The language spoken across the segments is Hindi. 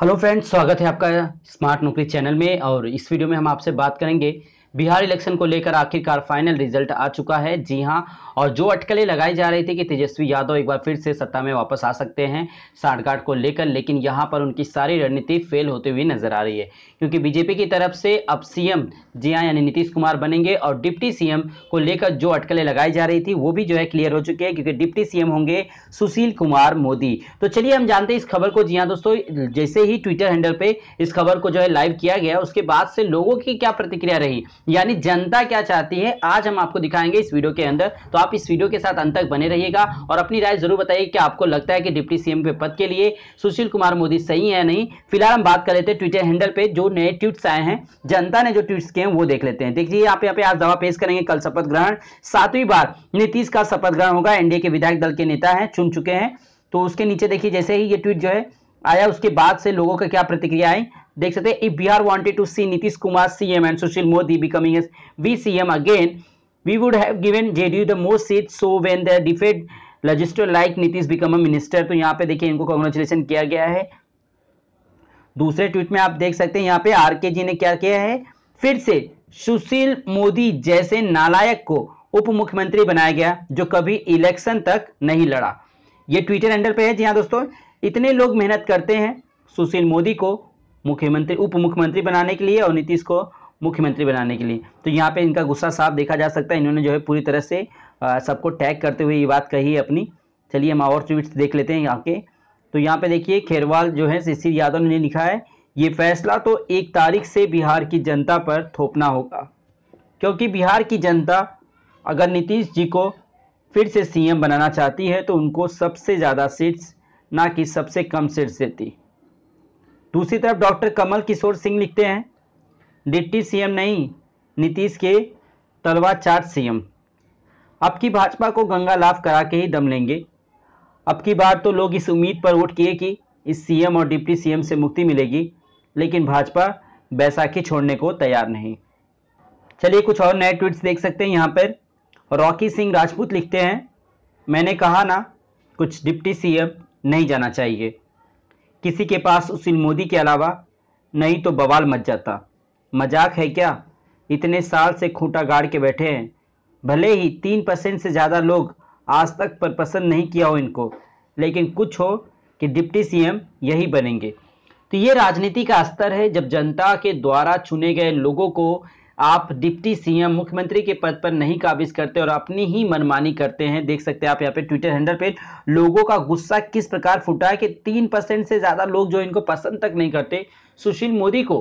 हेलो फ्रेंड्स स्वागत है आपका स्मार्ट नौकरी चैनल में और इस वीडियो में हम आपसे बात करेंगे बिहार इलेक्शन को लेकर आखिरकार फाइनल रिजल्ट आ चुका है जी हाँ और जो अटकलें लगाई जा रही थी कि तेजस्वी यादव एक बार फिर से सत्ता में वापस आ सकते हैं साठगांठ को लेकर लेकिन यहाँ पर उनकी सारी रणनीति फेल होती हुई नजर आ रही है क्योंकि बीजेपी की तरफ से अब सीएम जी हाँ यानी नीतीश कुमार बनेंगे और डिप्टी सीएम को लेकर जो अटकलें लगाई जा रही थी वो भी जो है क्लियर हो चुकी है क्योंकि डिप्टी सीएम होंगे सुशील कुमार मोदी तो चलिए हम जानते हैं इस खबर को जी हाँ दोस्तों जैसे ही ट्विटर हैंडल पर इस खबर को जो है लाइव किया गया उसके बाद से लोगों की क्या प्रतिक्रिया रही यानी जनता क्या चाहती है आज हम आपको दिखाएंगे इस वीडियो के अंदर तो आप इस वीडियो के साथ अंत तक बने रहिएगा और अपनी राय जरूर बताइए कि आपको लगता है कि डिप्टी सीएम के पद के लिए सुशील कुमार मोदी सही है नहीं फिलहाल हम बात कर लेते हैं ट्विटर हैंडल पे जो नए ट्वीट्स आए हैं जनता ने जो ट्वीट किए हैं वो देख लेते हैं देखिए आप यहाँ पे आज दवा पेश करेंगे कल शपथ ग्रहण सातवीं बार नीतीश का शपथ ग्रहण होगा एनडीए के विधायक दल के नेता है चुन चुके हैं तो उसके नीचे देखिए जैसे ही ये ट्वीट जो है आया उसके बाद से लोगों का क्या प्रतिक्रिया आई देख सकते हैं if Bihar wanted to see Nitish Kumar CM and Sushil Modi becoming as V C M again we would have given JDU the most seats so when the defeat legislature like Nitish become a minister तो यहाँ पे देखिए इनको कॉन्ग्रेचुलेसन किया गया है दूसरे ट्वीट में आप देख सकते हैं यहाँ पे आर के जी ने क्या किया है फिर से सुशील मोदी जैसे नालायक को उप मुख्यमंत्री बनाया गया जो कभी इलेक्शन तक नहीं लड़ा ये ट्विटर हैंडल पे है जी हाँ दोस्तों इतने लोग मेहनत करते हैं सुशील मोदी को मुख्यमंत्री उप मुख्यमंत्री बनाने के लिए और नीतीश को मुख्यमंत्री बनाने के लिए तो यहाँ पे इनका गुस्सा साफ देखा जा सकता है इन्होंने जो है पूरी तरह से सबको टैग करते हुए ये बात कही है अपनी चलिए हम और ट्वीट देख लेते हैं यहाँ के तो यहाँ पे देखिए खेरवाल जो है शिशिर यादव ने लिखा है ये फैसला तो एक तारीख से बिहार की जनता पर थोपना होगा क्योंकि बिहार की जनता अगर नीतीश जी को फिर से सीएम बनाना चाहती है तो उनको सबसे ज़्यादा सीट्स ना कि सबसे कम सीट्स देती दूसरी तरफ डॉक्टर कमल किशोर सिंह लिखते हैं डिप्टी सीएम नहीं नीतीश के तलवा चार सीएम अब की भाजपा को गंगा लाभ करा के ही दम लेंगे अब की बार तो लोग इस उम्मीद पर वोट किए कि इस सीएम और डिप्टी सीएम से मुक्ति मिलेगी लेकिन भाजपा बैसाखी छोड़ने को तैयार नहीं चलिए कुछ और नए ट्वीट्स देख सकते हैं यहाँ पर रॉकी सिंह राजपूत लिखते हैं मैंने कहा ना कुछ डिप्टी सीएम नहीं जाना चाहिए किसी के पास उस मोदी के अलावा नहीं तो बवाल मच जाता मजाक है क्या इतने साल से खूंटा गाड़ के बैठे हैं भले ही तीन परसेंट से ज़्यादा लोग आज तक पर पसंद नहीं किया हो इनको लेकिन कुछ हो कि डिप्टी सीएम यही बनेंगे तो ये राजनीति का स्तर है जब जनता के द्वारा चुने गए लोगों को आप डिप्टी सीएम मुख्यमंत्री के पद पर नहीं काबिज करते और अपनी ही मनमानी करते हैं देख सकते हैं आप यहाँ पे ट्विटर हैंडल पे लोगों का गुस्सा किस प्रकार फूटा है कि तीन परसेंट से ज़्यादा लोग जो इनको पसंद तक नहीं करते सुशील मोदी को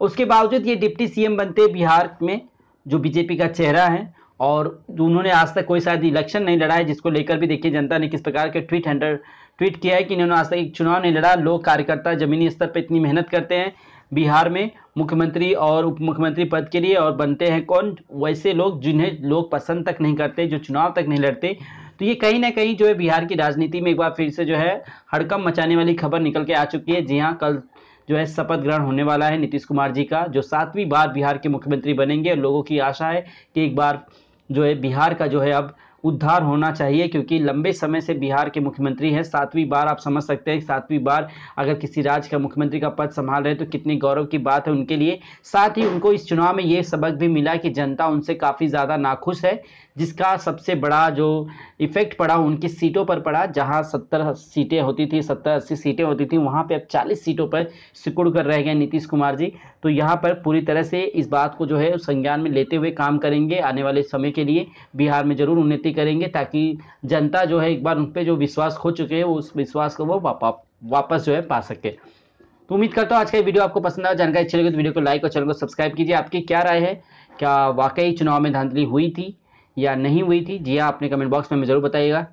उसके बावजूद ये डिप्टी सीएम बनते बिहार में जो बीजेपी का चेहरा है और उन्होंने आज तक कोई शायद इलेक्शन नहीं लड़ा है जिसको लेकर भी देखिए जनता ने किस प्रकार के ट्वीट हैंडल ट्वीट किया है कि इन्होंने आज तक एक चुनाव नहीं लड़ा लोग कार्यकर्ता जमीनी स्तर पर इतनी मेहनत करते हैं बिहार में मुख्यमंत्री और उप मुख्यमंत्री पद के लिए और बनते हैं कौन वैसे लोग जिन्हें लोग पसंद तक नहीं करते जो चुनाव तक नहीं लड़ते तो ये कहीं ना कहीं जो है बिहार की राजनीति में एक बार फिर से जो है हड़कम मचाने वाली खबर निकल के आ चुकी है जी हाँ कल जो है शपथ ग्रहण होने वाला है नीतीश कुमार जी का जो सातवीं बार बिहार के मुख्यमंत्री बनेंगे और लोगों की आशा है कि एक बार जो है बिहार का जो है अब उद्धार होना चाहिए क्योंकि लंबे समय से बिहार के मुख्यमंत्री हैं सातवीं बार आप समझ सकते हैं सातवीं बार अगर किसी राज्य का मुख्यमंत्री का पद संभाल रहे हैं तो कितनी गौरव की बात है उनके लिए साथ ही उनको इस चुनाव में ये सबक भी मिला कि जनता उनसे काफ़ी ज़्यादा नाखुश है जिसका सबसे बड़ा जो इफ़ेक्ट पड़ा उनकी सीटों पर पड़ा जहां सत्तर सीटें होती थी सत्तर अस्सी सीटें होती थी वहां पे अब चालीस सीटों पर सिकुड़ कर रह गए नीतीश कुमार जी तो यहाँ पर पूरी तरह से इस बात को जो है संज्ञान में लेते हुए काम करेंगे आने वाले समय के लिए बिहार में ज़रूर उन्नति करेंगे ताकि जनता जो है एक बार उन पर जो विश्वास खो चुके हैं उस विश्वास को वो वापस जो है पा सके तो उम्मीद करता हूँ आज का वीडियो आपको पसंद आया जानकारी अच्छी लगी तो वीडियो को लाइक और चैनल को सब्सक्राइब कीजिए आपकी क्या राय है क्या वाकई चुनाव में धांधली हुई थी या नहीं हुई थी जी हाँ आपने कमेंट बॉक्स में हमें ज़रूर बताइएगा